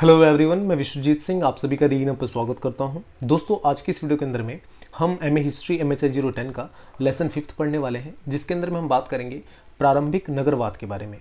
hello everyone मैं विश्वजीत सिंह आप सभी का रीगिनर पर स्वागत करता हूं दोस्तों आज की इस वीडियो के अंदर में हम M A history M H zero ten का लेसन फिफ्थ पढ़ने वाले हैं जिसके अंदर में हम बात करेंगे प्रारंभिक नगरवाद के बारे में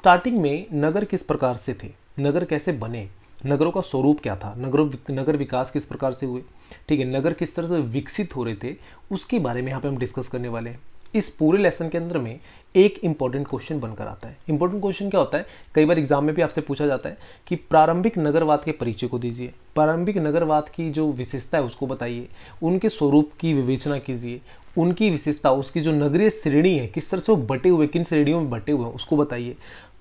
स्टार्टिंग में नगर किस प्रकार से थे नगर कैसे बने नगरों का स्वरूप क्या था नगरों नगर विकास किस प्रकार से हुए ठीक है नगर किस तरह से विकसित हो रहे थे उसके बारे में यहाँ पर हम डिस्कस करने वाले हैं इस पूरे लेसन के अंदर में एक इंपॉर्टेंट क्वेश्चन बनकर आता है इंपॉर्टेंट क्वेश्चन क्या होता है कई बार एग्जाम में भी आपसे पूछा जाता है कि प्रारंभिक नगरवाद के परिचय को दीजिए प्रारंभिक नगरवाद की जो विशेषता है उसको बताइए उनके स्वरूप की विवेचना कीजिए उनकी विशेषता उसकी जो नगरीय श्रेणी है किस तरह से वो बटे हुए किन श्रेणियों में बटे हुए हैं उसको बताइए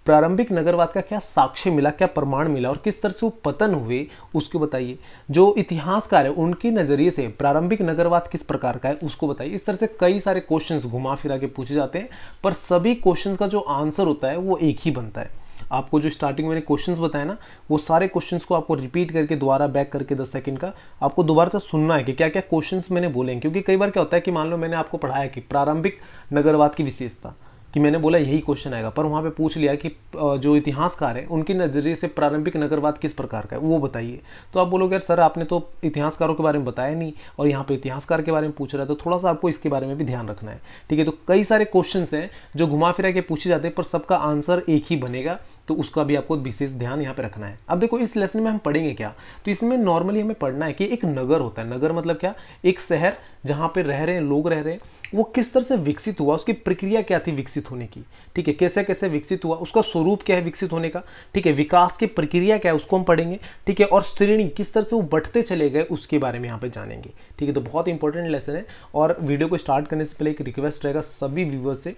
प्रारंभिक नगरवाद का क्या साक्ष्य मिला क्या प्रमाण मिला और किस तरह से वो पतन हुए उसको बताइए जो इतिहासकार है उनके नज़रिए से प्रारंभिक नगरवाद किस प्रकार का है उसको बताइए इस तरह से कई सारे क्वेश्चंस घुमा फिरा के पूछे जाते हैं पर सभी क्वेश्चंस का जो आंसर होता है वो एक ही बनता है आपको जो स्टार्टिंग मैंने क्वेश्चन बताया ना वो सारे क्वेश्चन को आपको रिपीट करके दोबारा बैक करके दस सेकंड का आपको दोबारा से सुनना है कि क्या क्या क्वेश्चन मैंने बोले हैं क्योंकि कई बार क्या होता है कि मान लो मैंने आपको पढ़ाया कि प्रारंभिक नगरवाद की विशेषता कि मैंने बोला यही क्वेश्चन आएगा पर वहाँ पे पूछ लिया कि जो इतिहासकार है उनके नज़रिए से प्रारंभिक नगरवाद किस प्रकार का है वो बताइए तो आप बोलोगे यार सर आपने तो इतिहासकारों के बारे में बताया नहीं और यहाँ पे इतिहासकार के बारे में पूछ रहा है तो थोड़ा सा आपको इसके बारे में भी ध्यान रखना है ठीक है तो कई सारे क्वेश्चन हैं जो घुमा फिरा के पूछे जाते हैं पर सबका आंसर एक ही बनेगा तो उसका भी आपको विशेष ध्यान यहाँ पर रखना है अब देखो इस लेसन में हम पढ़ेंगे क्या तो इसमें नॉर्मली हमें पढ़ना है कि एक नगर होता है नगर मतलब क्या एक शहर जहाँ पर रह रहे हैं लोग रह रहे हैं वो किस तरह से विकसित हुआ उसकी प्रक्रिया क्या थी विकसित विकसित होने की ठीक है कैसे कैसे विकसित हुआ उसका स्वरूप क्या है विकसित होने का ठीक है विकास की प्रक्रिया क्या है उसको हम पढ़ेंगे ठीक है और श्रेणी किस तरह से वो बढ़ते चले गए उसके बारे में यहाँ पे जानेंगे ठीक है तो बहुत इंपॉर्टेंट लेसन है और वीडियो को स्टार्ट करने से पहले एक रिक्वेस्ट रहेगा सभी व्यूवर्स से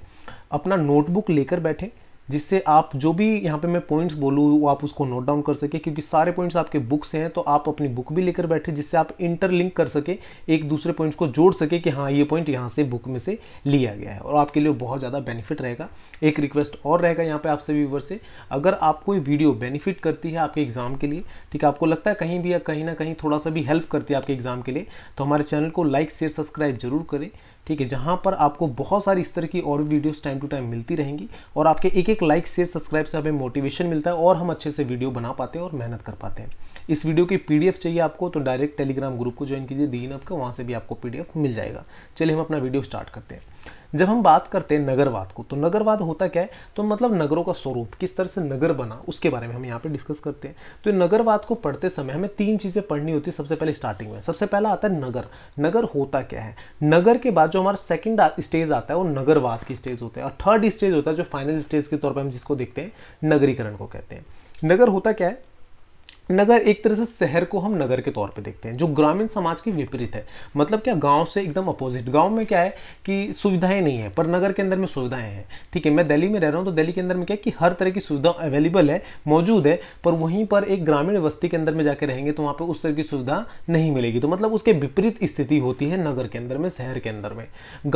अपना नोटबुक लेकर बैठें जिससे आप जो भी यहाँ पे मैं पॉइंट्स बोलूँ वो आप उसको नोट डाउन कर सके क्योंकि सारे पॉइंट्स आपके बुक से हैं तो आप अपनी बुक भी लेकर बैठे जिससे आप इंटरलिंक कर सके एक दूसरे पॉइंट्स को जोड़ सके कि हाँ ये पॉइंट यहाँ से बुक में से लिया गया है और आपके लिए बहुत ज़्यादा बेनिफिट रहेगा एक रिक्वेस्ट और रहेगा यहाँ पर आपसे व्यूवर से अगर आप कोई वीडियो बेनिफिट करती है आपके एग्ज़ाम के लिए ठीक है आपको लगता है कहीं भी या कहीं ना कहीं थोड़ा सा भी हेल्प करती है आपके एग्ज़ाम के लिए तो हमारे चैनल को लाइक शेयर सब्सक्राइब जरूर करें ठीक है जहाँ पर आपको बहुत सारी इस तरह की और वीडियोस टाइम टू टाइम मिलती रहेंगी और आपके एक एक लाइक शेयर सब्सक्राइब से हमें मोटिवेशन मिलता है और हम अच्छे से वीडियो बना पाते हैं और मेहनत कर पाते हैं इस वीडियो की पीडीएफ चाहिए आपको तो डायरेक्ट टेलीग्राम ग्रुप को ज्वाइन कीजिए दीन आपका वहाँ से भी आपको पी मिल जाएगा चलिए हम अपना वीडियो स्टार्ट करते हैं जब हम बात करते हैं नगरवाद को तो नगरवाद होता क्या है तो मतलब नगरों का स्वरूप किस तरह से नगर बना उसके बारे में हम यहाँ पे डिस्कस करते हैं तो नगरवाद को पढ़ते समय हमें तीन चीज़ें पढ़नी होती है सबसे पहले स्टार्टिंग में सबसे पहला आता है नगर नगर होता क्या है नगर के बाद जो हमारा सेकेंड स्टेज आता है वो नगरवाद की स्टेज होता है और थर्ड स्टेज होता है जो फाइनल स्टेज के तौर पर हम जिसको देखते हैं नगरीकरण को कहते हैं नगर होता क्या है नगर एक तरह से शहर को हम नगर के तौर पे देखते हैं जो ग्रामीण समाज के विपरीत है मतलब क्या गांव से एकदम अपोजिट गांव में क्या है कि सुविधाएं नहीं है पर नगर के अंदर में सुविधाएं हैं ठीक है मैं दिल्ली में रह रहा हूं तो दिल्ली के अंदर में क्या है कि हर तरह की सुविधा अवेलेबल है मौजूद है पर वहीं पर एक ग्रामीण बस्ती के अंदर में जाकर रहेंगे तो वहाँ पर उस तरह की सुविधा नहीं मिलेगी तो मतलब उसके विपरीत स्थिति होती है नगर के अंदर में शहर के अंदर में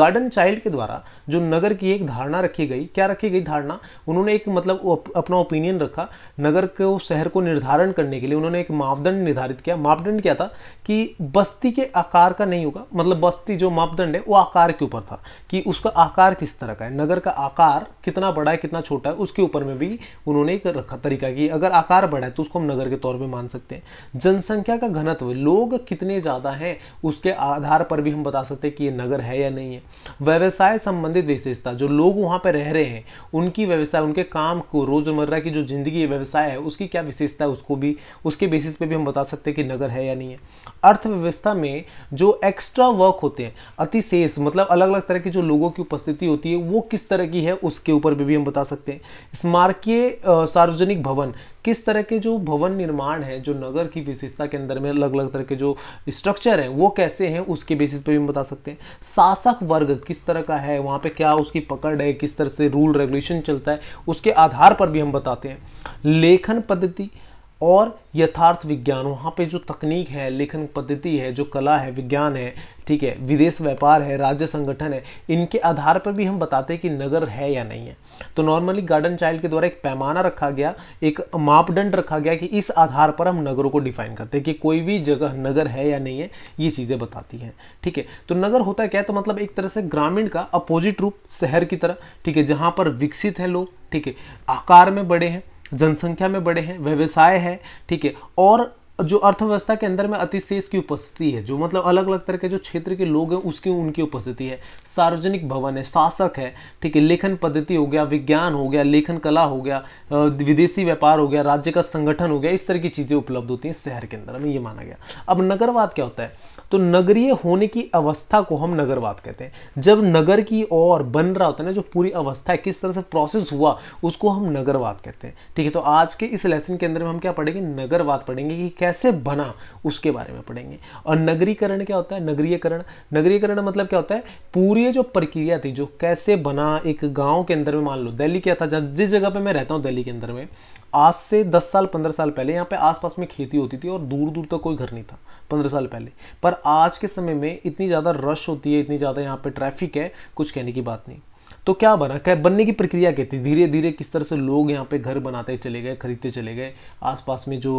गार्डन चाइल्ड के द्वारा जो नगर की एक धारणा रखी गई क्या रखी गई धारणा उन्होंने एक मतलब अपना ओपिनियन रखा नगर को शहर को निर्धारण करने के के लिए उन्होंने एक मापदंड निर्धारित किया मापदंड क्या था कि बस्ती के आकार का नहीं होगा मतलब बस्ती जो मापदंड है वो आकार के ऊपर था कि उसका आकार किस तरह का है नगर का आकार कितना बड़ा है कितना छोटा है उसके ऊपर में भी उन्होंने एक रखा तरीका कि अगर आकार बड़ा है तो उसको हम नगर के तौर पर मान सकते हैं जनसंख्या का घनत्व लोग कितने ज़्यादा हैं उसके आधार पर भी हम बता सकते हैं कि ये नगर है या नहीं है व्यवसाय संबंधित विशेषता जो लोग वहाँ पर रह रहे हैं उनकी व्यवसाय उनके काम को रोजमर्रा की जो जिंदगी व्यवसाय है उसकी क्या विशेषता है उसको भी उसके बेसिस पे भी हम बता सकते हैं कि नगर है या नहीं है अर्थव्यवस्था में जो एक्स्ट्रा वर्क होते हैं अतिशेष मतलब अलग अलग तरह की जो लोगों की उपस्थिति होती है वो किस तरह की है उसके ऊपर भी, भी हम बता सकते हैं स्मारकीय सार्वजनिक भवन किस तरह के जो भवन निर्माण है जो नगर की विशेषता के अंदर में अलग अलग तरह के जो स्ट्रक्चर हैं वो कैसे हैं उसके बेसिस पे भी हम बता सकते हैं शासक वर्ग किस तरह का है वहाँ पे क्या उसकी पकड़ है किस तरह से रूल रेगुलेशन चलता है उसके आधार पर भी हम बताते हैं लेखन पद्धति और यथार्थ विज्ञान वहाँ पे जो तकनीक है लेखन पद्धति है जो कला है विज्ञान है ठीक है विदेश व्यापार है राज्य संगठन है इनके आधार पर भी हम बताते हैं कि नगर है या नहीं है तो नॉर्मली गार्डन चाइल्ड के द्वारा एक पैमाना रखा गया एक मापदंड रखा गया कि इस आधार पर हम नगरों को डिफाइन करते हैं कि कोई भी जगह नगर है या नहीं है ये चीज़ें बताती हैं ठीक है तो नगर होता क्या है तो मतलब एक तरह से ग्रामीण का अपोजिट रूप शहर की तरह ठीक है जहाँ पर विकसित है लोग ठीक है आकार में बड़े हैं जनसंख्या में बड़े हैं व्यवसाय है ठीक है और जो अर्थव्यवस्था के अंदर में अतिशेष की उपस्थिति है जो मतलब अलग अलग तरह के जो क्षेत्र के लोग हैं उसकी उनकी उपस्थिति है सार्वजनिक भवन है शासक है ठीक है लेखन पद्धति हो गया विज्ञान हो गया लेखन कला हो गया विदेशी व्यापार हो गया राज्य का संगठन हो गया इस तरह की चीज़ें उपलब्ध होती हैं शहर के अंदर में ये माना गया अब नगरवाद क्या होता है तो नगरीय होने की अवस्था को हम नगरवाद कहते हैं जब नगर की ओर बन रहा होता है ना जो पूरी अवस्था है किस तरह से प्रोसेस हुआ उसको हम नगरवाद कहते हैं ठीक है तो आज के इस लेसन के अंदर में हम क्या पढ़ेंगे नगरवाद पढ़ेंगे कि कैसे बना उसके बारे में पढ़ेंगे और नगरीकरण क्या होता है नगरीयकरण नगरीयकरण मतलब क्या होता है पूरी जो प्रक्रिया थी जो कैसे बना एक गाँव के अंदर में मान लो दिल्ली क्या था जिस जगह पर मैं रहता हूँ दिल्ली के अंदर में आज से दस साल पंद्रह साल पहले यहाँ पे आसपास में खेती होती थी और दूर दूर तक कोई घर नहीं था पंद्रह साल पहले पर आज के समय में इतनी ज़्यादा रश होती है इतनी ज़्यादा यहाँ पर ट्रैफिक है कुछ कहने की बात नहीं तो क्या बना क्या बनने की प्रक्रिया कहती थी धीरे धीरे किस तरह से लोग यहाँ पे घर बनाते चले गए खरीदते चले गए आसपास में जो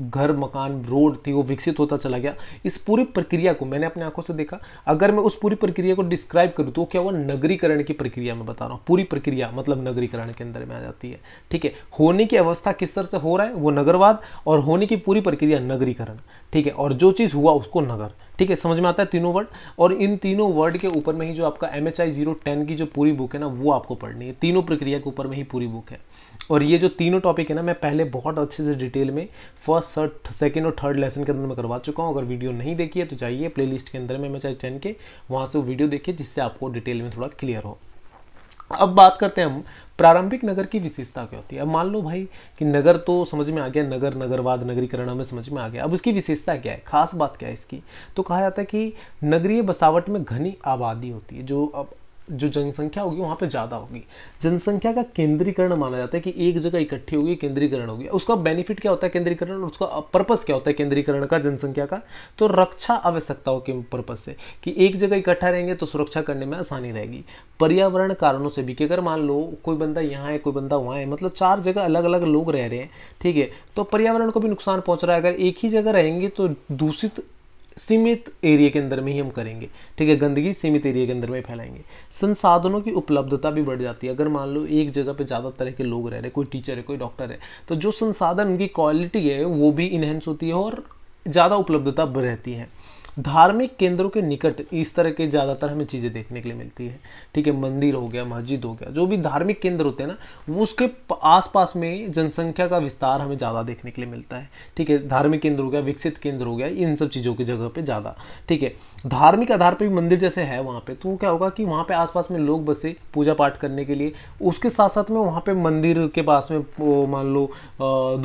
घर मकान रोड थी वो विकसित होता चला गया इस पूरी प्रक्रिया को मैंने अपने आंखों से देखा अगर मैं उस पूरी प्रक्रिया को डिस्क्राइब करूँ तो क्या हुआ नगरीकरण की प्रक्रिया में बता रहा हूँ पूरी प्रक्रिया मतलब नगरीकरण के अंदर में आ जाती है ठीक है होने की अवस्था किस तरह से हो रहा है वो नगरवाद और होने की पूरी प्रक्रिया नगरीकरण ठीक है और जो चीज़ हुआ उसको नगर ठीक है समझ में आता है तीनों वर्ड और इन तीनों वर्ड के ऊपर में ही जो आपका M H I zero ten की जो पूरी बुक है ना वो आपको पढ़नी है तीनों प्रक्रिया के ऊपर में ही पूरी बुक है और ये जो तीनों टॉपिक है ना मैं पहले बहुत अच्छे से डिटेल में फर्स्ट थर्ड सेकेंड और थर्ड लेसन के अंदर मैं करवा चुका हूँ अगर वीडियो नहीं देखी है तो जाइए प्ले के अंदर में एम एच आई टेन के वहाँ से वो वीडियो देखिए जिससे आपको डिटेल में थोड़ा क्लियर हो अब बात करते हैं हम प्रारंभिक नगर की विशेषता क्या होती है अब मान लो भाई कि नगर तो समझ में आ गया नगर नगरवाद नगरीकरण हमें समझ में आ गया अब उसकी विशेषता क्या है खास बात क्या है इसकी तो कहा जाता है कि नगरीय बसावट में घनी आबादी होती है जो अब जो जनसंख्या होगी वहाँ पे ज़्यादा होगी जनसंख्या का केंद्रीकरण माना जाता है कि एक जगह इकट्ठी होगी केंद्रीकरण होगी उसका बेनिफिट क्या होता है केंद्रीकरण और उसका पर्पस क्या होता है केंद्रीकरण का जनसंख्या का तो रक्षा आवश्यकताओं के पर्पज से कि एक जगह इकट्ठा रहेंगे तो सुरक्षा करने में आसानी रहेगी पर्यावरण कारणों से भी कि अगर मान लो कोई बंदा यहाँ है कोई बंदा वहाँ है मतलब चार जगह अलग अलग लोग रह रहे हैं ठीक है तो पर्यावरण को भी नुकसान पहुँच रहा है अगर एक ही जगह रहेंगे तो दूषित सीमित एरिया के अंदर में ही हम करेंगे ठीक है गंदगी सीमित एरिया के अंदर में फैलाएंगे संसाधनों की उपलब्धता भी बढ़ जाती है अगर मान लो एक जगह पे ज़्यादा तरह के लोग रह रहे कोई टीचर है कोई डॉक्टर है तो जो संसाधन की क्वालिटी है वो भी इन्हेंस होती है और ज़्यादा उपलब्धता रहती है धार्मिक केंद्रों के निकट इस तरह के ज़्यादातर हमें चीज़ें देखने के लिए मिलती है ठीक है मंदिर हो गया मस्जिद हो गया जो भी धार्मिक केंद्र होते हैं ना वो उसके आसपास में जनसंख्या का विस्तार हमें ज़्यादा देखने के लिए मिलता है ठीक है धार्मिक केंद्र हो गया विकसित केंद्र हो गया इन सब चीज़ों की जगह पर ज़्यादा ठीक है धार्मिक आधार पर भी मंदिर जैसे है वहाँ पर तो क्या होगा कि वहाँ पर आसपास में लोग बसे पूजा पाठ करने के लिए उसके साथ साथ में वहाँ पर मंदिर के पास में मान लो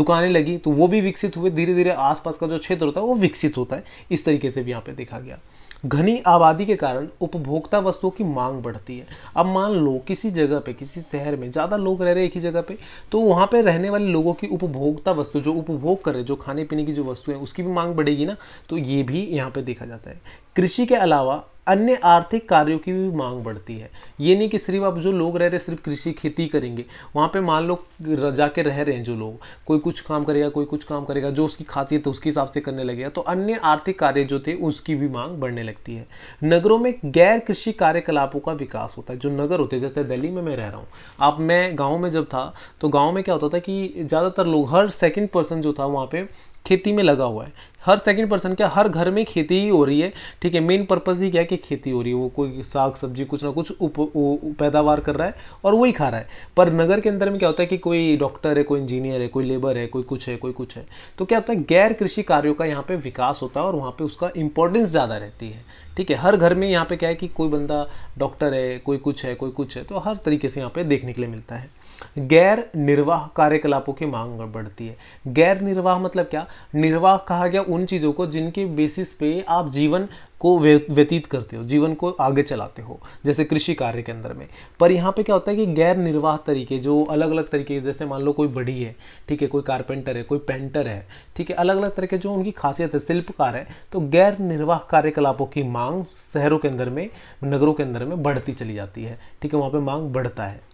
दुकानें लगी तो वो भी विकसित हुए धीरे धीरे आसपास का जो क्षेत्र होता है वो विकसित होता है इस तरीके से भी यहाँ पे देखा गया घनी आबादी के कारण उपभोक्ता वस्तुओं की मांग बढ़ती है अब मान लो किसी जगह पे किसी शहर में ज़्यादा लोग रह रहे एक ही जगह पे तो वहाँ पे रहने वाले लोगों की उपभोक्ता वस्तु जो उपभोग कर रहे जो खाने पीने की जो वस्तुएं उसकी भी मांग बढ़ेगी ना तो ये भी यहाँ पे देखा जाता है कृषि के अलावा अन्य आर्थिक कार्यों की भी मांग बढ़ती है ये नहीं कि सिर्फ अब जो लोग रह रहे सिर्फ कृषि खेती करेंगे वहाँ पे मान लो जाके रह रहे हैं जो लोग कोई कुछ काम करेगा कोई कुछ काम करेगा जो उसकी खासियत है उसके हिसाब से करने लगेगा तो अन्य आर्थिक कार्य जो थे उसकी भी मांग बढ़ने लगती है नगरों में गैर कृषि कार्यकलापों का विकास होता है जो नगर होते हैं जैसे दिल्ली में मैं रह रहा हूँ आप मैं गाँव में जब था तो गाँव में क्या होता था कि ज़्यादातर लोग हर सेकेंड पर्सन जो था वहाँ पर खेती में लगा हुआ है हर सेकंड पर्सन क्या हर घर में खेती ही हो रही है ठीक है मेन पर्पज़ ही क्या है कि खेती हो रही है वो कोई साग सब्जी कुछ ना कुछ उप, उप पैदावार कर रहा है और वही खा रहा है पर नगर के अंदर में क्या होता है कि कोई डॉक्टर है कोई इंजीनियर है कोई लेबर है कोई कुछ है कोई कुछ है तो क्या होता है गैर कृषि कार्यों का यहाँ पर विकास होता है और वहाँ पर उसका इंपॉर्टेंस ज़्यादा रहती है ठीक है हर घर में यहाँ पर क्या है कि कोई बंदा डॉक्टर है कोई कुछ है कोई कुछ है तो हर तरीके से यहाँ पर देखने के लिए मिलता है गैर निर्वाह कार्यकलापों की मांग बढ़ती है गैर निर्वाह मतलब क्या निर्वाह कहा गया उन चीज़ों को जिनके बेसिस पे आप जीवन को व्यतीत करते हो जीवन को आगे चलाते हो जैसे कृषि कार्य के अंदर में पर यहाँ पे क्या होता है कि गैर निर्वाह तरीके जो अलग अलग तरीके जैसे मान लो कोई बड़ी है ठीक है कोई कारपेंटर है कोई पेंटर है ठीक है अलग अलग तरह के जो उनकी खासियत है शिल्पकार है तो गैर निर्वाह कार्यकलापों की मांग शहरों के अंदर में नगरों के अंदर में बढ़ती चली जाती है ठीक है वहाँ पर मांग बढ़ता है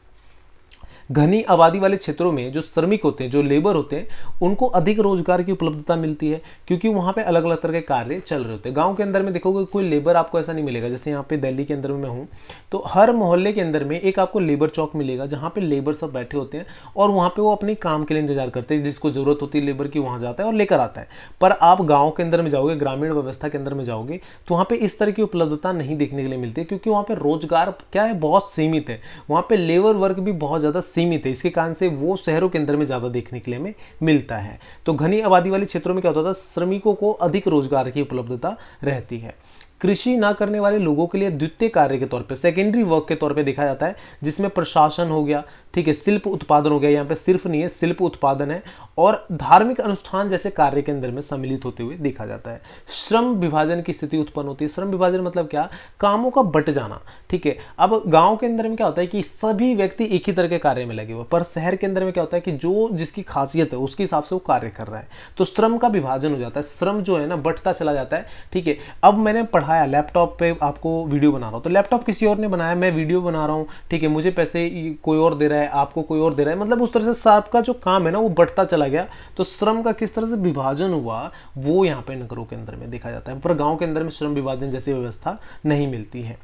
घनी आबादी वाले क्षेत्रों में जो श्रमिक होते हैं जो लेबर होते हैं उनको अधिक रोजगार की उपलब्धता मिलती है क्योंकि वहाँ पे अलग अलग तरह के कार्य चल रहे होते हैं गाँव के अंदर में देखोगे कोई लेबर आपको ऐसा नहीं मिलेगा जैसे यहाँ पे दिल्ली के अंदर में मैं हूँ तो हर मोहल्ले के अंदर में एक आपको लेबर चौक मिलेगा जहाँ पे लेबर सब बैठे होते हैं और वहाँ पे वो अपने काम के लिए इंतजार करते हैं जिसको जरूरत होती है लेबर की वहाँ जाता है और लेकर आता है पर आप गाँव के अंदर में जाओगे ग्रामीण व्यवस्था के अंदर में जाओगे तो वहाँ पर इस तरह की उपलब्धता नहीं देखने के लिए मिलती है क्योंकि वहाँ पर रोजगार क्या है बहुत सीमित है वहाँ पर लेबर वर्क भी बहुत ज़्यादा सीमित है इसके कारण से वो शहरों के अंदर में ज़्यादा देखने के लिए हमें मिलता है तो घनी आबादी वाले क्षेत्रों में क्या होता था श्रमिकों को अधिक रोजगार की उपलब्धता रहती है कृषि ना करने वाले लोगों के लिए द्वितीय कार्य के तौर पे सेकेंडरी वर्क के तौर पे देखा जाता है जिसमें प्रशासन हो गया ठीक है शिल्प उत्पादन हो गया यहाँ पे सिर्फ नहीं है शिल्प उत्पादन है और धार्मिक अनुष्ठान जैसे कार्य के अंदर में सम्मिलित होते हुए देखा जाता है श्रम विभाजन की स्थिति उत्पन्न होती है श्रम विभाजन मतलब क्या कामों का बट जाना ठीक है अब गांव के अंदर में क्या होता है कि सभी व्यक्ति एक ही तरह के कार्य में लगे हुए पर शहर के अंदर में क्या होता है कि जो जिसकी खासियत है उसके हिसाब से वो कार्य कर रहा है तो श्रम का विभाजन हो जाता है श्रम जो है ना बटता चला जाता है ठीक है अब मैंने पढ़ाया लैपटॉप पे आपको वीडियो बना रहा हूँ तो लैपटॉप किसी और ने बनाया मैं वीडियो बना रहा हूँ ठीक है मुझे पैसे कोई और दे रहा है है आपको कोई और दे रहा है मतलब उस तरह से साहब का जो काम है ना वो बढ़ता चला गया तो श्रम का किस तरह से विभाजन हुआ वो यहाँ पे नगरों के अंदर में देखा जाता है पर गाँव के अंदर में श्रम विभाजन जैसी व्यवस्था नहीं मिलती है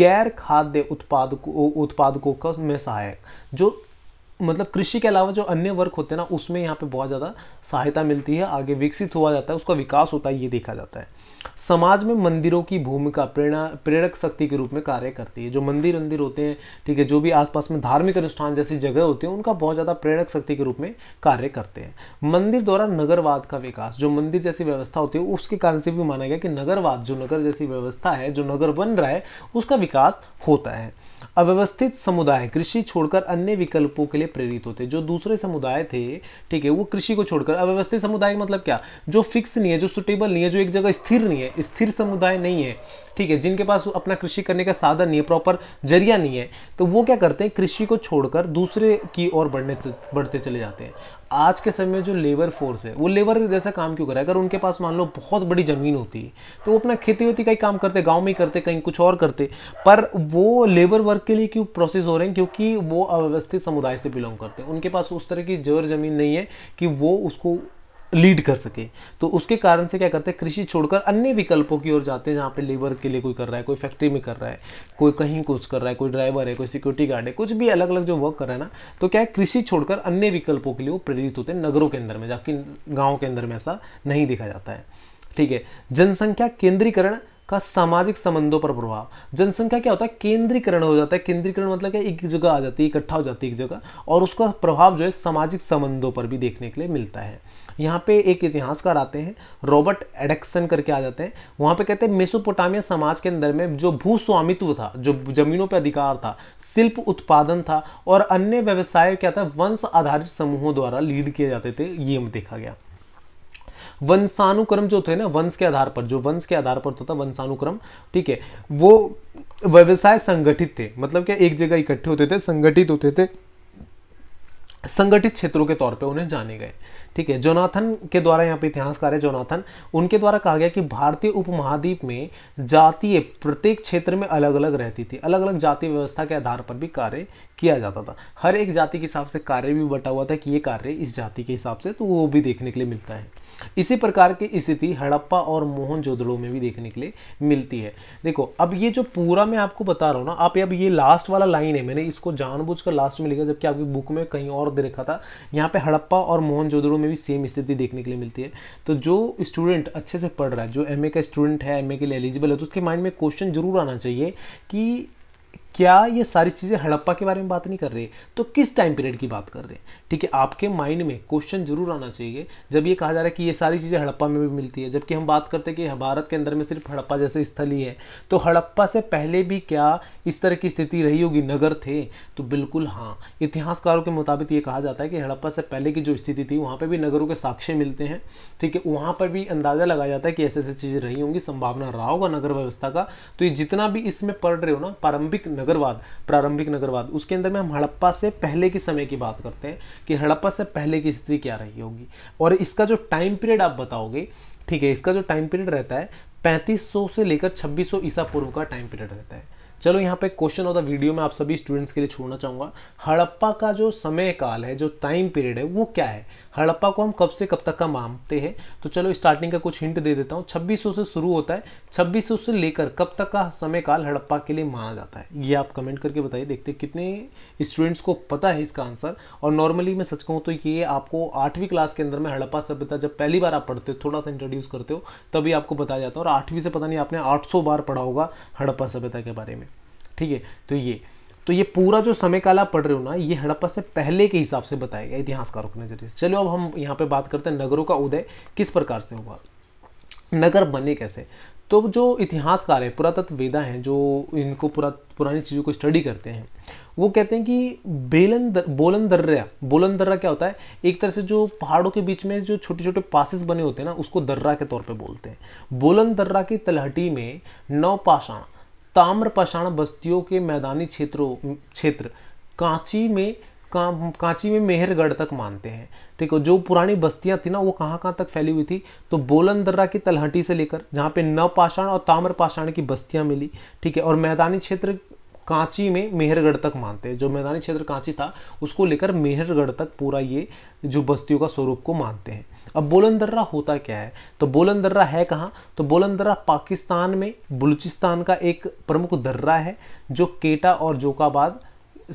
गैर खाद्य उत्पादकों उत्पादकों का में सहायक जो मतलब कृषि के अलावा जो अन्य वर्क होते हैं ना उसमें यहाँ पे बहुत ज़्यादा सहायता मिलती है आगे विकसित हुआ जाता है उसका विकास होता है ये देखा जाता है समाज में मंदिरों की भूमिका प्रेरणा प्रेरक शक्ति के रूप में कार्य करती है जो मंदिर मंदिर होते हैं ठीक है जो भी आसपास में धार्मिक अनुष्ठान जैसी जगह होती है उनका बहुत ज़्यादा प्रेरक शक्ति के रूप में कार्य करते हैं मंदिर द्वारा नगरवाद का विकास जो मंदिर जैसी व्यवस्था होती है उसके कारण से भी माना गया कि नगरवाद जो नगर जैसी व्यवस्था है जो नगर बन रहा है उसका विकास होता है अव्यवस्थित समुदाय कृषि छोड़कर अन्य विकल्पों के लिए प्रेरित होते जो दूसरे समुदाय थे ठीक है वो कृषि को छोड़कर अव्यवस्थित समुदाय मतलब क्या जो फिक्स नहीं है जो सुटेबल नहीं है जो एक जगह स्थिर नहीं है स्थिर समुदाय नहीं है ठीक है जिनके पास अपना कृषि करने का साधन नहीं है प्रॉपर जरिया नहीं है तो वो क्या करते हैं कृषि को छोड़कर दूसरे की ओर बढ़ने बढ़ते चले जाते हैं आज के समय में जो लेबर फोर्स है वो लेबर जैसा काम क्यों कर रहा है अगर उनके पास मान लो बहुत बड़ी ज़मीन होती है तो वो अपना खेती होती का ही काम करते गांव में ही करते कहीं कुछ और करते पर वो लेबर वर्क के लिए क्यों प्रोसेस हो रहे हैं क्योंकि वो अव्यवस्थित समुदाय से बिलोंग करते हैं उनके पास उस तरह की जर ज़मीन नहीं है कि वो उसको लीड कर सके तो उसके कारण से क्या करते हैं कृषि छोड़कर अन्य विकल्पों की ओर जाते हैं जहाँ पे लेबर के लिए कोई कर रहा है कोई फैक्ट्री में कर रहा है कोई कहीं कुछ कर रहा है कोई ड्राइवर है कोई सिक्योरिटी गार्ड है कुछ भी अलग अलग जो वर्क कर रहा है ना तो क्या है कृषि छोड़कर अन्य विकल्पों के लिए वो प्रेरित होते हैं नगरों के अंदर में जबकि गाँव के अंदर में ऐसा नहीं देखा जाता है ठीक है जनसंख्या केंद्रीकरण का सामाजिक संबंधों पर प्रभाव जनसंख्या क्या होता है केंद्रीकरण हो जाता है केंद्रीकरण मतलब क्या एक जगह आ जाती है इकट्ठा हो जाती है एक जगह और उसका प्रभाव जो है सामाजिक संबंधों पर भी देखने के लिए मिलता है यहाँ पे एक इतिहासकार आते हैं रॉबर्ट एडेक्सन करके आ जाते हैं वहाँ पे कहते हैं मेसोपोटामिया समाज के अंदर में जो भू स्वामित्व था जो जमीनों पर अधिकार था शिल्प उत्पादन था और अन्य व्यवसाय क्या था वंश आधारित समूहों द्वारा लीड किए जाते थे ये देखा गया वंशानुक्रम जो थे ना वंश के आधार पर जो वंश के आधार पर होता तो था वंशानुक्रम ठीक है वो व्यवसाय संगठित थे मतलब क्या एक जगह इकट्ठे होते थे संगठित होते थे संगठित क्षेत्रों के तौर पे उन्हें जाने गए ठीक है जोनाथन के द्वारा यहाँ पे इतिहासकार है जोनाथन उनके द्वारा कहा गया कि भारतीय उपमहाद्वीप में जातीय प्रत्येक क्षेत्र में अलग अलग रहती थी अलग अलग जाति व्यवस्था के आधार पर भी कार्य किया जाता था हर एक जाति के हिसाब से कार्य भी बटा हुआ था कि ये कार्य इस जाति के हिसाब से तो वो भी देखने के लिए मिलता है इसी प्रकार की स्थिति हड़प्पा और मोहनजोदड़ो में भी देखने के लिए मिलती है देखो अब ये जो पूरा मैं आपको बता रहा हूँ ना आप अब ये लास्ट वाला लाइन है मैंने इसको जानबूझकर लास्ट में लिखा जबकि आपकी बुक में कहीं और दे रखा था यहाँ पे हड़प्पा और मोहनजोदड़ो में भी सेम स्थिति देखने के लिए मिलती है तो जो स्टूडेंट अच्छे से पढ़ रहा है जो एम का स्टूडेंट है एम के लिए एलिजिबल है तो उसके माइंड में क्वेश्चन जरूर आना चाहिए कि क्या ये सारी चीज़ें हड़प्पा के बारे में बात नहीं कर रहे तो किस टाइम पीरियड की बात कर रहे हैं ठीक है आपके माइंड में क्वेश्चन जरूर आना चाहिए जब ये कहा जा रहा है कि ये सारी चीज़ें हड़प्पा में भी मिलती है जबकि हम बात करते हैं कि भारत के अंदर में सिर्फ हड़प्पा जैसे स्थल ही है तो हड़प्पा से पहले भी क्या इस तरह की स्थिति रही होगी नगर थे तो बिल्कुल हाँ इतिहासकारों के मुताबिक ये कहा जाता है कि हड़प्पा से पहले की जो स्थिति थी वहाँ पर भी नगरों के साक्ष्य मिलते हैं ठीक है वहाँ पर भी अंदाज़ा लगाया जाता है कि ऐसे ऐसे चीज़ें रही होंगी संभावना रहा होगा नगर व्यवस्था का तो ये जितना भी इसमें पढ़ रहे हो ना प्रारंभिक नगरवाद प्रारंभिक नगरवाद उसके अंदर में हम हड़प्पा से पहले के समय की बात करते हैं कि हड़प्पा से पहले की स्थिति क्या रही होगी और इसका जो टाइम पीरियड आप बताओगे ठीक है इसका जो टाइम पीरियड रहता है 3500 से लेकर 2600 ईसा पूर्व का टाइम पीरियड रहता है चलो यहाँ पे क्वेश्चन ऑफ द वीडियो में आप सभी स्टूडेंट्स के लिए छोड़ना चाहूंगा हड़प्पा का जो समय काल है जो टाइम पीरियड है वो क्या है हड़प्पा को हम कब से कब तक का मानते हैं तो चलो स्टार्टिंग का कुछ हिंट दे देता हूँ 2600 से शुरू होता है 2600 से लेकर कब तक का समय काल हड़प्पा के लिए माना जाता है ये आप कमेंट करके बताइए देखते हैं कितने स्टूडेंट्स को पता है इसका आंसर और नॉर्मली मैं सच कहूँ तो ये आपको आठवीं क्लास के अंदर में हड़प्पा सभ्यता जब पहली बार आप पढ़ते हो थोड़ा सा इंट्रोड्यूस करते हो तभी आपको बताया जाता है और आठवीं से पता नहीं आपने आठ बार पढ़ा होगा हड़प्पा सभ्यता के बारे में ठीक है तो ये तो ये पूरा जो समय काला पढ़ रहे हो ना ये हड़प्पा से पहले के हिसाब से बताया गया इतिहासकारों के नज़रिए चलो अब हम यहाँ पे बात करते हैं नगरों का उदय किस प्रकार से हुआ नगर बने कैसे तो जो इतिहासकार है पुरातत्व वेदा हैं जो इनको पुरा पुरानी चीज़ों को स्टडी करते हैं वो कहते हैं कि बेलन दर, बोलन दर्रा बोलन दर्रा क्या होता है एक तरह से जो पहाड़ों के बीच में जो छोटे छोटे पासिस बने होते हैं ना उसको दर्रा के तौर पे बोलते हैं बोलन दर्रा की तलहटी में नौ पाषाण ताम्रपाषाण बस्तियों के मैदानी क्षेत्रों क्षेत्र कांची में का, कांची में मेहरगढ़ तक मानते हैं ठीक है जो पुरानी बस्तियां थी ना वो कहाँ कहाँ तक फैली हुई थी तो बोलन दर्रा की तलहटी से लेकर जहाँ पे नवपाषाण और ताम्रपाषाण की बस्तियां मिली ठीक है और मैदानी क्षेत्र कांची में मेहरगढ़ तक मानते हैं जो मैदानी क्षेत्र कांची था उसको लेकर मेहरगढ़ तक पूरा ये जो बस्तियों का स्वरूप को मानते हैं अब बोलंदर्रा होता क्या है तो बोलंदर्रा है कहाँ तो बोलंदर्रा पाकिस्तान में बलूचिस्तान का एक प्रमुख दर्रा है जो केटा और जोकाबाद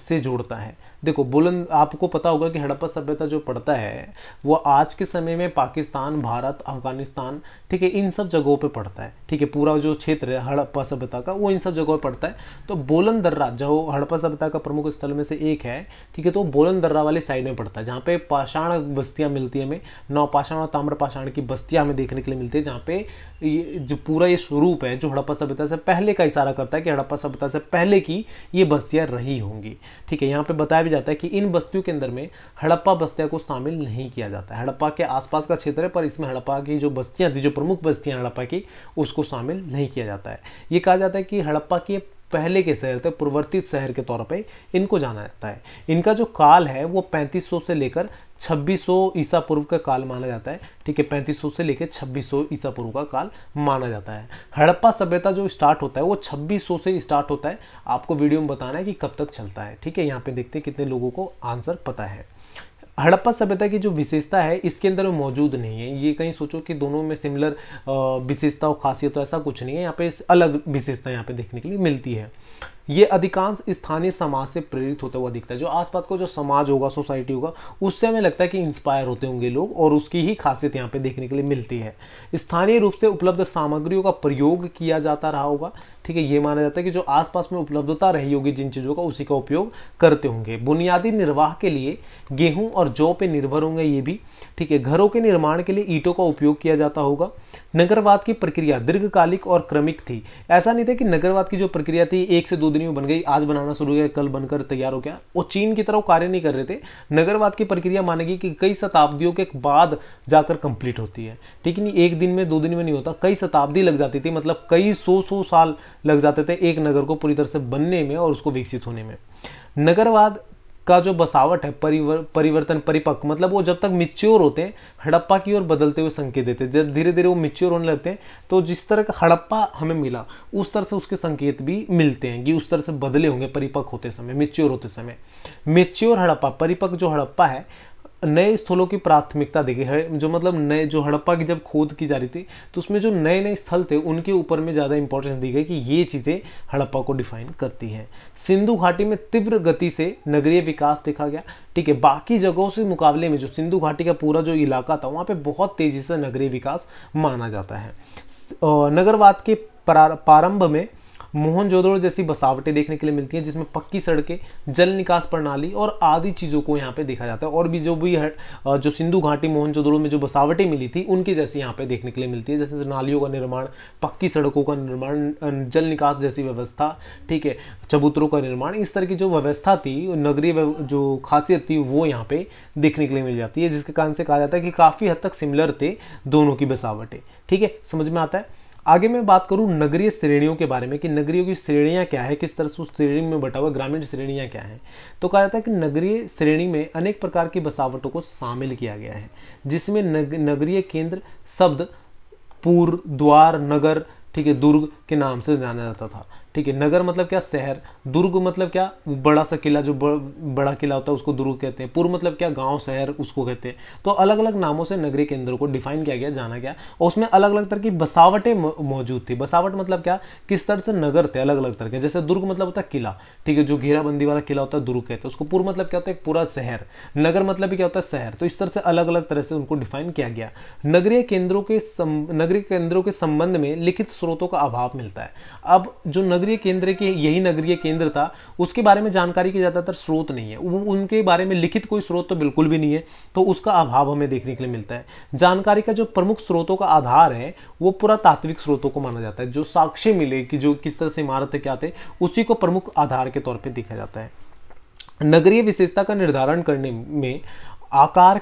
से जोड़ता है देखो बुलंद आपको पता होगा कि हड़प्पा सभ्यता जो पड़ता है वो आज के समय में पाकिस्तान भारत अफगानिस्तान ठीक है इन सब जगहों पे पड़ता है ठीक है पूरा जो क्षेत्र है हड़प्पा सभ्यता का वो इन सब जगहों पर पड़ता है तो बोलन दर्रा जो हड़प्पा सभ्यता का प्रमुख स्थल में से एक है ठीक है तो बोलन दर्रा वाली साइड में पड़ता है जहाँ पे पाषाण बस्तियाँ मिलती है हमें नौपाषाण और ताम्रपाषाण की बस्तियाँ हमें देखने के लिए मिलती है जहाँ पे ये जो पूरा ये स्वरूप है जो हड़प्पा सभ्यता से पहले का इशारा करता है कि हड़प्पा सभ्यता से पहले की ये बस्तियाँ रही होंगी ठीक है यहाँ पर बताया भी जाता है कि इन बस्तियों के अंदर में हड़प्पा बस्तियाँ को शामिल नहीं किया जाता है हड़प्पा के आसपास का क्षेत्र है पर इसमें हड़प्पा की जो बस्तियाँ थी जो प्रमुख बस्तियाँ हड़प्पा की उसको शामिल नहीं किया जाता है ये कहा जाता है कि हड़प्पा के पहले के शहर थे पूर्वर्तित शहर के तौर पे इनको जाना जाता है इनका जो काल है वो 3500 से लेकर 2600 ईसा पूर्व का काल माना जाता है ठीक है 3500 से लेकर 2600 ईसा पूर्व का काल माना जाता है हड़प्पा सभ्यता जो स्टार्ट होता है वो 2600 से स्टार्ट होता है आपको वीडियो में बताना है कि कब तक चलता है ठीक है यहाँ पे देखते हैं कितने लोगों को आंसर पता है हड़प्पा सभ्यता की जो विशेषता है इसके अंदर मौजूद नहीं है ये कहीं सोचो कि दोनों में सिमिलर विशेषता और खासियत तो ऐसा कुछ नहीं है यहाँ पे अलग विशेषता यहाँ पे देखने के लिए मिलती है ये अधिकांश स्थानीय समाज से प्रेरित होता हुआ दिखता है जो आसपास का जो समाज होगा सोसाइटी होगा उससे हमें लगता है कि इंस्पायर होते होंगे लोग और उसकी ही खासियत यहाँ पे देखने के लिए मिलती है स्थानीय रूप से उपलब्ध सामग्रियों का प्रयोग किया जाता रहा होगा ठीक है ये माना जाता है कि जो आसपास में उपलब्धता रही होगी जिन चीज़ों का उसी का उपयोग करते होंगे बुनियादी निर्वाह के लिए गेहूं और जौ पे निर्भर होंगे ये भी ठीक है घरों के निर्माण के लिए ईंटों का उपयोग किया जाता होगा नगरवाद की प्रक्रिया दीर्घकालिक और क्रमिक थी ऐसा नहीं था कि नगरवाद की जो प्रक्रिया थी एक से दो खुद नहीं बन गई आज बनाना शुरू किया कल बनकर तैयार हो गया वो चीन की तरह कार्य नहीं कर रहे थे नगरवाद की प्रक्रिया मानेगी कि कई शताब्दियों के बाद जाकर कंप्लीट होती है ठीक है नहीं एक दिन में दो दिन में नहीं होता कई शताब्दी लग जाती थी मतलब कई सौ सौ साल लग जाते थे एक नगर को पूरी तरह से बनने में और उसको विकसित होने में नगरवाद का जो बसावट है परिवर परिवर्तन परिपक्व मतलब वो जब तक मिच्योर होते हैं हड़प्पा की ओर बदलते हुए संकेत देते हैं जब धीरे धीरे वो मिच्योर होने लगते हैं तो जिस तरह का हड़प्पा हमें मिला उस तरह से उसके संकेत भी मिलते हैं कि उस तरह से बदले होंगे परिपक्व होते समय मिच्योर होते समय मिच्योर हड़प्पा परिपक्व जो हड़प्पा है नए स्थलों की प्राथमिकता देखी है जो मतलब नए जो हड़प्पा की जब खोद की जा रही थी तो उसमें जो नए नए स्थल थे उनके ऊपर में ज़्यादा इंपॉर्टेंस दी गई कि ये चीज़ें हड़प्पा को डिफाइन करती हैं सिंधु घाटी में तीव्र गति से नगरीय विकास देखा गया ठीक है बाकी जगहों से मुकाबले में जो सिंधु घाटी का पूरा जो इलाका था वहाँ पर बहुत तेज़ी से नगरीय विकास माना जाता है नगरवाद के प्रारंभ में मोहनजोदड़ो जैसी बसावटें देखने के लिए मिलती हैं जिसमें पक्की सड़कें जल निकास प्रणाली और आदि चीज़ों को यहाँ पे देखा जाता है और भी जो भी जो सिंधु घाटी मोहनजोदड़ो में जो बसावटें मिली थी उनकी जैसी यहाँ पे देखने के लिए मिलती है जैसे नालियों का निर्माण पक्की सड़कों का निर्माण जल निकास जैसी व्यवस्था ठीक है चबूतरों का निर्माण इस तरह की जो व्यवस्था थी नगरीय जो खासियत थी वो यहाँ पे देखने के लिए मिल जाती है जिसके कारण से कहा जाता है कि काफ़ी हद तक सिमिलर थे दोनों की बसावटें ठीक है समझ में आता है आगे मैं बात करूँ नगरीय श्रेणियों के बारे में कि नगरियों की श्रेणियाँ क्या है किस तरह से उस श्रेणी में बटा हुआ ग्रामीण श्रेणियाँ क्या हैं तो कहा जाता है कि नगरीय श्रेणी में अनेक प्रकार की बसावटों को शामिल किया गया है जिसमें नग, नगरीय केंद्र शब्द पूर्व द्वार नगर ठीक है दुर्ग के नाम से जाना जाता था ठीक है नगर मतलब क्या शहर दुर्ग मतलब क्या बड़ा सा किला जो बड़ा किला होता है उसको दुर्ग कहते हैं पूर्व मतलब क्या गांव शहर उसको कहते हैं तो अलग अलग नामों से नगरीय केंद्रों को डिफाइन किया गया जाना गया और उसमें अलग अलग तरह की बसावटें मौजूद थी बसावट मतलब क्या किस तरह से नगर थे अलग अलग तरह के जैसे दुर्ग मतलब होता है किला ठीक है जो घेराबंदी वाला किला होता है दुर्ग कहते हैं उसको पूर्व मतलब क्या होता है पूरा शहर नगर मतलब क्या होता है शहर तो इस तरह से अलग अलग तरह से उनको डिफाइन किया गया नगरीय केंद्रों के नगरीय केंद्रों के संबंध में लिखित स्रोतों का अभाव मिलता है अब जो नगर नगरीय केंद्र के यही नगरीय केंद्र था उसके बारे में जानकारी के ज़्यादातर स्रोत नहीं है उनके बारे में लिखित कोई स्रोत तो बिल्कुल भी नहीं है तो उसका अभाव हमें देखने के लिए मिलता है जानकारी का जो प्रमुख स्रोतों का आधार है वो पुरातात्विक स्रोतों को माना जाता है जो साक्ष्य मिले कि जो किस तरह से इमारतें क्या थे उसी को प्रमुख आधार के तौर पर देखा जाता है नगरीय विशेषता का निर्धारण करने में आकार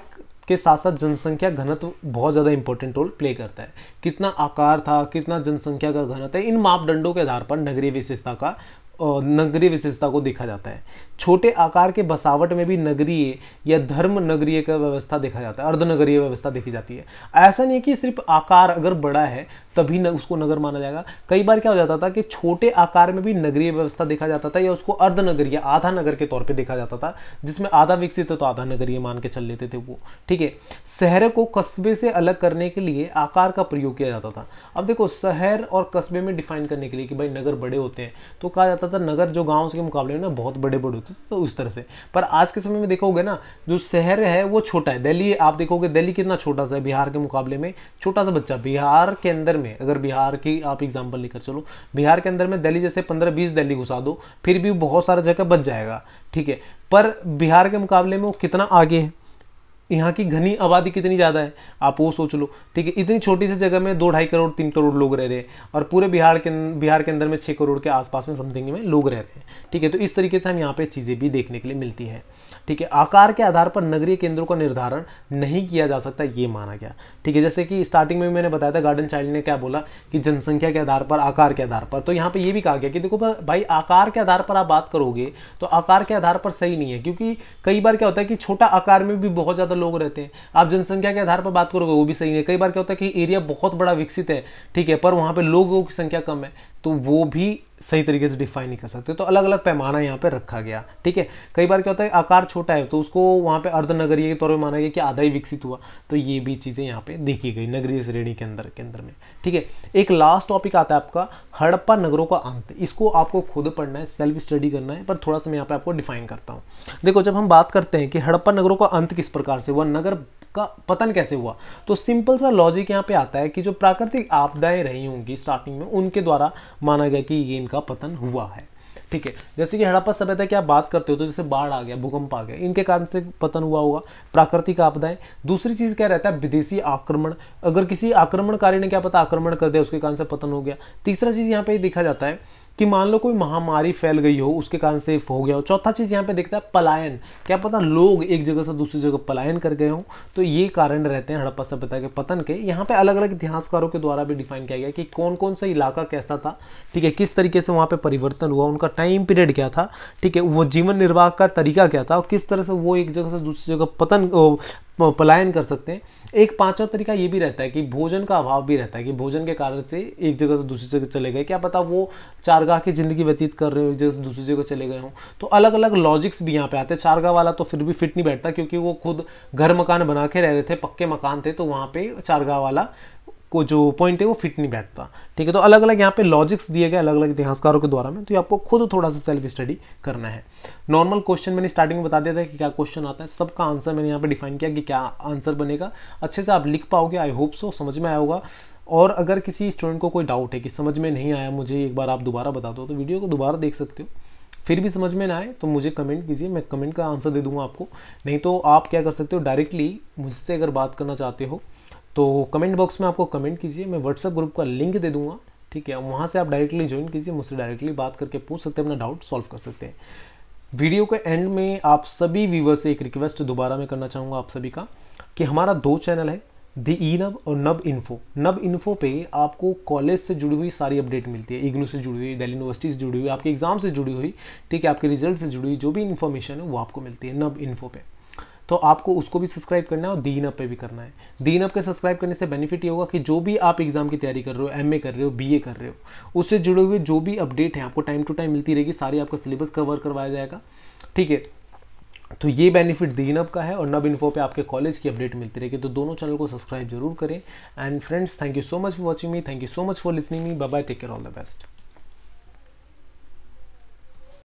के साथ साथ जनसंख्या घनत्व बहुत ज़्यादा इंपॉर्टेंट रोल प्ले करता है कितना आकार था कितना जनसंख्या का घनत्व है इन मापदंडों के आधार पर नगरीय विशेषता का नगरीय विशेषता को देखा जाता है छोटे आकार के बसावट में भी नगरीय या धर्म नगरीय का व्यवस्था देखा जाता है अर्धनगरीय व्यवस्था देखी जाती है ऐसा नहीं कि सिर्फ आकार अगर बड़ा है तभी न, उसको नगर माना जाएगा कई बार क्या हो जाता था कि छोटे आकार में भी नगरीय व्यवस्था देखा जाता था या उसको अर्धनगरीय आधा नगर के तौर पर देखा जाता था जिसमें आधा विकसित है तो आधा नगरीय मान के चल लेते थे वो ठीक है शहर को कस्बे से अलग करने के लिए आकार का प्रयोग किया जाता था अब देखो शहर और कस्बे में डिफाइन करने के लिए कि भाई नगर बड़े होते हैं तो कहा जाता था नगर जो गाँव के मुकाबले में ना बहुत बड़े बड़े होते तो उस तरह से पर आज के समय में देखोगे ना जो शहर है वो छोटा है दिल्ली आप देखोगे दिल्ली कितना छोटा सा है बिहार के मुकाबले में छोटा सा बच्चा बिहार के अंदर में अगर बिहार की आप एग्जाम्पल लेकर चलो बिहार के अंदर में दिल्ली जैसे पंद्रह बीस दिल्ली घुसा दो फिर भी बहुत सारा जगह बच जाएगा ठीक है पर बिहार के मुकाबले में वो कितना आगे है यहाँ की घनी आबादी कितनी ज़्यादा है आप वो सोच लो ठीक है इतनी छोटी सी जगह में दो ढाई करोड़ तीन करोड़ लोग रह रहे हैं और पूरे बिहार के अं-, बिहार के अंदर में छः करोड़ के आसपास में समथिंग में लोग रह रहे हैं ठीक है तो इस तरीके से हम यहाँ पर चीज़ें भी देखने के लिए मिलती है ठीक है आकार के आधार पर नगरीय केंद्रों का निर्धारण नहीं किया जा सकता ये माना गया ठीक है जैसे कि स्टार्टिंग में मैंने बताया था गार्डन चाइल्ड ने क्या बोला कि जनसंख्या के आधार पर आकार के आधार पर तो यहाँ पर यह भी कहा गया कि देखो भाई आकार के आधार पर आप बात करोगे तो आकार के आधार पर सही नहीं है क्योंकि कई बार क्या होता है कि छोटा आकार में भी बहुत ज़्यादा लोग रहते हैं आप जनसंख्या के आधार पर बात करोगे वो भी सही है कई बार क्या होता है कि एरिया बहुत बड़ा विकसित है ठीक है पर वहाँ पर लोगों की संख्या कम है तो वो भी सही तरीके से डिफाइन नहीं कर सकते तो अलग अलग पैमाना यहाँ पे रखा गया ठीक है कई बार क्या होता है आकार छोटा है तो उसको वहाँ पे अर्धनगरीय के तौर पे माना गया कि आधा ही विकसित हुआ तो ये भी चीज़ें यहाँ पे देखी गई नगरीय श्रेणी के अंदर के अंदर में ठीक है एक लास्ट टॉपिक आता है आपका हड़प्पा नगरों का अंत इसको आपको खुद पढ़ना है सेल्फ स्टडी करना है पर थोड़ा सा मैं यहाँ पर आपको डिफाइन करता हूँ देखो जब हम बात करते हैं कि हड़प्पा नगरों का अंत किस प्रकार से हुआ नगर का पतन कैसे हुआ तो सिंपल सा लॉजिक यहाँ पे आता है कि जो प्राकृतिक आपदाएं रही होंगी स्टार्टिंग में उनके द्वारा माना गया कि ये इनका पतन हुआ है ठीक है जैसे कि हड़प्पा सभ्यता की आप बात करते हो तो जैसे बाढ़ आ गया भूकंप आ गया इनके कारण से पतन हुआ होगा प्राकृतिक आपदाएं दूसरी चीज़ क्या रहता है विदेशी आक्रमण अगर किसी आक्रमणकारी ने क्या पता आक्रमण कर दिया उसके कारण से पतन हो गया तीसरा चीज़ यहाँ पे देखा जाता है कि मान लो कोई महामारी फैल गई हो उसके कारण सेफ हो गया हो चौथा चीज़ यहाँ पे देखता है पलायन क्या पता लोग एक जगह से दूसरी जगह पलायन कर गए हों तो ये कारण रहते हैं हड़प्पा सभ्यता के पतन के यहाँ पे अलग अलग इतिहासकारों के द्वारा भी डिफाइन किया गया कि कौन कौन सा इलाका कैसा था ठीक है किस तरीके से वहाँ पर परिवर्तन हुआ उनका टाइम पीरियड क्या था ठीक है वो जीवन निर्वाह का तरीका क्या था और किस तरह से वो एक जगह से दूसरी जगह पतन पलायन कर सकते हैं एक पांचवा तरीका ये भी रहता है कि भोजन का अभाव भी रहता है कि भोजन के कारण से एक जगह से दूसरी जगह चले गए क्या पता वो चारगाह की ज़िंदगी व्यतीत कर रहे हो जगह से दूसरी जगह चले गए हों तो अलग अलग लॉजिक्स भी यहाँ पे आते हैं चारगाह वाला तो फिर भी फिट नहीं बैठता क्योंकि वो खुद घर मकान बना के रह रहे थे पक्के मकान थे तो वहाँ पर चारगाह वाला को जो पॉइंट है वो फिट नहीं बैठता ठीक है तो अलग अलग यहाँ पे लॉजिक्स दिए गए अलग अलग इतिहासकारों के द्वारा में तो ये आपको खुद थोड़ा सा सेल्फ स्टडी करना है नॉर्मल क्वेश्चन मैंने स्टार्टिंग में बता दिया था कि क्या क्वेश्चन आता है सबका आंसर मैंने यहाँ पे डिफाइन किया कि क्या आंसर बनेगा अच्छे से आप लिख पाओगे आई होप सो समझ में आया होगा और अगर किसी स्टूडेंट को कोई डाउट है कि समझ में नहीं आया मुझे एक बार आप दोबारा बता दो तो वीडियो को दोबारा देख सकते हो फिर भी समझ में ना आए तो मुझे कमेंट कीजिए मैं कमेंट का आंसर दे दूंगा आपको नहीं तो आप क्या कर सकते हो डायरेक्टली मुझसे अगर बात करना चाहते हो तो कमेंट बॉक्स में आपको कमेंट कीजिए मैं व्हाट्सएप ग्रुप का लिंक दे दूंगा ठीक है वहाँ से आप डायरेक्टली ज्वाइन कीजिए मुझसे डायरेक्टली बात करके पूछ सकते हैं अपना डाउट सॉल्व कर सकते हैं वीडियो के एंड में आप सभी व्यूवर से एक रिक्वेस्ट दोबारा में करना चाहूँगा आप सभी का कि हमारा दो चैनल है दी ई नब और नब इन्फो नब इन्फो पे आपको कॉलेज से जुड़ी हुई सारी अपडेट मिलती है इग्नू से जुड़ी हुई दिल्ली यूनिवर्सिटी से जुड़ी हुई आपके एग्जाम से जुड़ी हुई ठीक है आपके रिजल्ट से जुड़ी हुई जो भी इन्फॉर्मेशन है वो आपको मिलती है नब इन्फो पे तो आपको उसको भी सब्सक्राइब करना है और दीन अप पे भी करना है दीन अप के सब्सक्राइब करने से बेनिफिट ये होगा कि जो भी आप एग्जाम की तैयारी कर रहे हो एम कर रहे हो बी कर रहे हो उससे जुड़े हुए जो भी अपडेट हैं आपको टाइम टू टाइम मिलती रहेगी सारी आपका सिलेबस कवर करवाया जाएगा ठीक है तो ये बेनिफिट दीन अप का है और नब इन्फो पे आपके कॉलेज की अपडेट मिलती रहेगी तो दोनों चैनल को सब्सक्राइब जरूर करें and friends thank you so much for watching me thank you so much for listening me bye take care all the best